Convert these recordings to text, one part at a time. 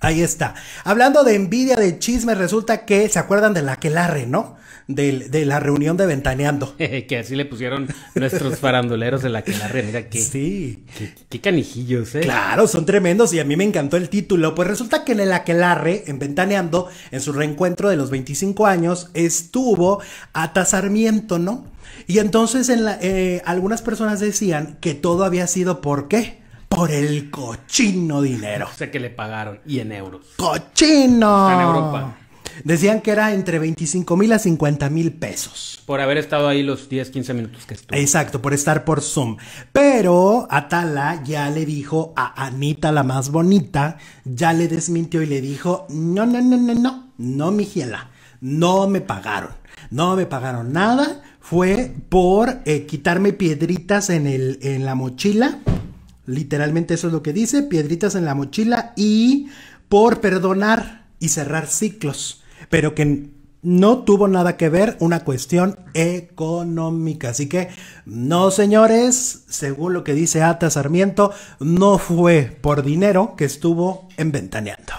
Ahí está. Hablando de envidia, de chisme, resulta que se acuerdan de la que ¿no? De, la reunión de Ventaneando. que así le pusieron nuestros faranduleros de la que Mira que. Sí. Qué, canijillos, ¿eh? Claro, son tremendos y a mí me encantó el título. Pues resulta que en el aquelarre, en Ventaneando, en su reencuentro de los 25 años, estuvo Ata ¿no? Y entonces en la, eh, algunas personas decían que todo había sido porque por el cochino dinero. Sé que le pagaron y en euros. ¡Cochino! En Europa. Decían que era entre 25 mil a 50 mil pesos. Por haber estado ahí los 10, 15 minutos que estuvo. Exacto, por estar por Zoom. Pero Atala ya le dijo a Anita, la más bonita, ya le desmintió y le dijo: No, no, no, no, no, no, mi no me pagaron. No me pagaron nada. Fue por eh, quitarme piedritas en, el, en la mochila Literalmente eso es lo que dice, piedritas en la mochila y por perdonar y cerrar ciclos, pero que no tuvo nada que ver una cuestión económica. Así que, no señores, según lo que dice Ata Sarmiento, no fue por dinero que estuvo enventaneando.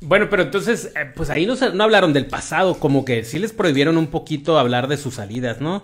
Bueno, pero entonces, eh, pues ahí no, no hablaron del pasado, como que sí les prohibieron un poquito hablar de sus salidas, ¿no?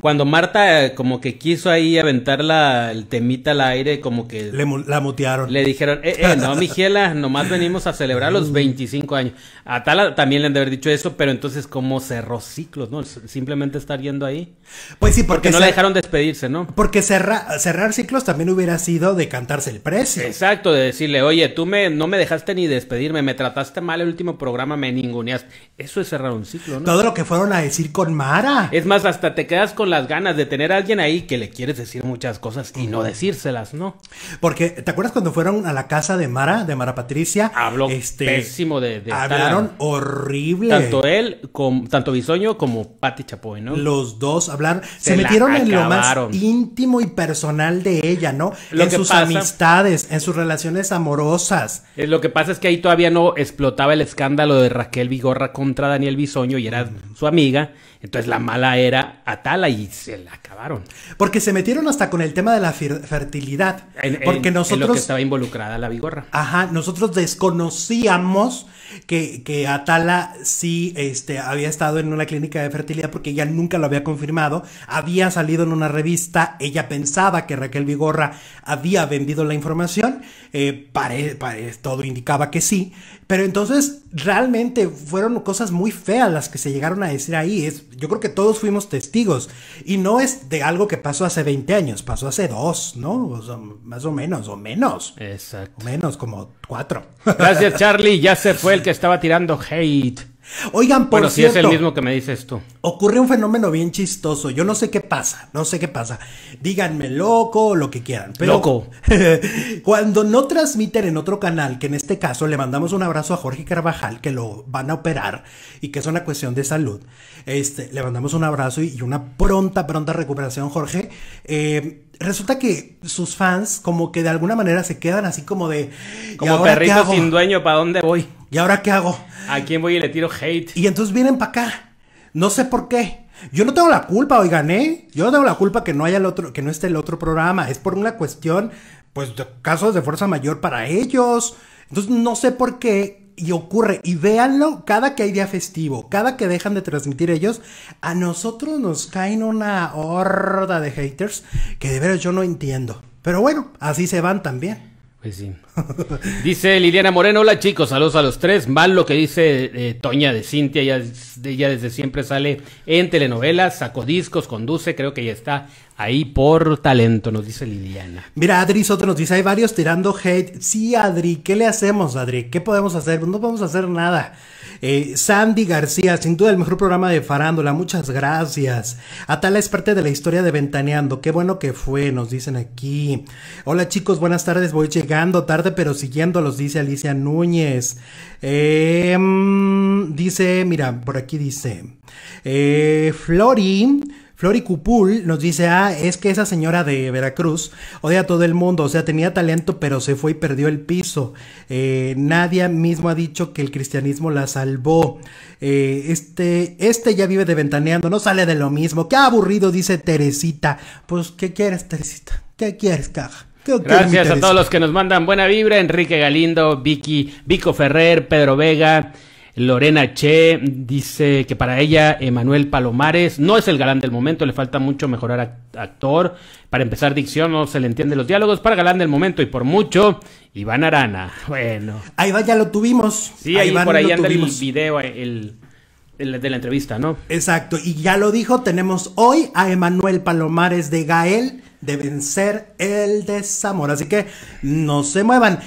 Cuando Marta eh, como que quiso ahí aventar la, el temita al aire, como que... la mutearon. Le dijeron, eh, eh, no, Mijela, nomás venimos a celebrar los 25 años. A Tala también le han de haber dicho eso, pero entonces como cerró ciclos, ¿no? Simplemente estar yendo ahí. Pues sí, porque... no la dejaron despedirse, ¿no? Porque cerrar cerrar ciclos también hubiera sido decantarse el precio. Exacto, de decirle, oye, tú me, no me dejaste ni despedirme, me trataste trataste mal el último programa, me ninguneas... Eso es cerrar un ciclo, ¿no? Todo lo que fueron a decir con Mara. Es más, hasta te quedas con las ganas de tener a alguien ahí que le quieres decir muchas cosas y no decírselas, ¿no? Porque, ¿te acuerdas cuando fueron a la casa de Mara, de Mara Patricia? Habló este, pésimo de... hablaron horrible. Tanto él, tanto Bisoño como Pati Chapoy, ¿no? Los dos hablaron, se, metieron en lo más íntimo y personal de ella, ¿no? en sus amistades, en sus relaciones amorosas. Lo que pasa es que ahí todavía no explotaba el escándalo de Raquel Vigorra contra Daniel Bisoño y era su amiga entonces la mala era Atala y se la acabaron. Porque se metieron hasta con el tema de la fertilidad. porque nosotros... lo que estaba involucrada la vigorra. Ajá, nosotros desconocíamos que, Atala sí este, había estado en una clínica de fertilidad porque ella nunca lo había confirmado. Había salido en una revista, ella pensaba que Raquel Vigorra había vendido la información. Eh, todo indicaba que sí. Pero entonces realmente fueron cosas muy feas las que se llegaron a decir ahí. Es, yo creo que todos fuimos testigos y no es de algo que pasó hace 20 años, pasó hace dos, ¿no? más o menos, o menos. Exacto. menos, como cuatro. Gracias Charlie, ya se fue el que estaba tirando hate. Oigan, por Si es el mismo que me dice esto. Ocurre un fenómeno bien chistoso. Yo no sé qué pasa, no sé qué pasa. Díganme loco lo que quieran. Pero loco. cuando no transmiten en otro canal, que en este caso le mandamos un abrazo a Jorge Carvajal, que lo van a operar y que es una cuestión de salud. Este, le mandamos un abrazo y, una pronta, pronta recuperación, Jorge. Eh, resulta que sus fans como que de alguna manera se quedan así como de... Como perrito sin dueño, ¿para dónde voy? ¿Y ahora qué hago? ¿A quién voy y le tiro hate? Y entonces vienen para acá. No sé por qué. Yo no tengo la culpa, oigan, ¿eh? Yo no tengo la culpa que no haya el otro, que no esté el otro programa. Es por una cuestión, pues, de casos de fuerza mayor para ellos. Entonces no sé por qué y ocurre, y véanlo cada que hay día festivo, cada que dejan de transmitir ellos, a nosotros nos caen una horda de haters que de veras yo no entiendo. Pero bueno, así se van también. Pues sí. Dice Liliana Moreno, hola chicos, saludos a los tres. Mal lo que dice eh, Toña de Cintia, ella, ella, desde siempre sale en telenovelas, sacó discos, conduce, creo que ya está ahí por talento, nos dice Liliana. Mira, Adri Soto nos dice, hay varios tirando hate. Sí, Adri, ¿qué le hacemos, Adri? ¿Qué podemos hacer? Pues no podemos hacer nada. Eh, Sandy García, sin duda el mejor programa de farándula, muchas gracias. Atala es parte de la historia de Ventaneando, qué bueno que fue, nos dicen aquí. Hola chicos, buenas tardes, voy llegando tarde pero siguiendo los dice Alicia Núñez. Em, dice, mira, por aquí dice, eh, Flori. Flori Cupul nos dice, ah, es que esa señora de Veracruz odia a todo el mundo, o sea, tenía talento pero se fue y perdió el piso. Eh, nadie mismo ha dicho que el cristianismo la salvó. Eh, este, este ya vive de ventaneando, no sale de lo mismo. Qué aburrido, dice Teresita. Pues, ¿qué quieres, Teresita? ¿Qué quieres, caja? Gracias a todos los que nos mandan buena vibra, Enrique Galindo, Vicky, Vico Ferrer, Pedro Vega. Lorena Che dice que para ella Emanuel Palomares no es el galán del momento, le falta mucho mejorar actor. Para empezar dicción no se le entiende los diálogos. Para galán del momento y por mucho, Iván Arana. Bueno. Ahí va, ya lo tuvimos. Sí, ahí, por ahí anda tuvimos. el video, de la entrevista, ¿no? Exacto. Y ya lo dijo, tenemos hoy a Emanuel Palomares de Gael de vencer el desamor. Así que no se muevan.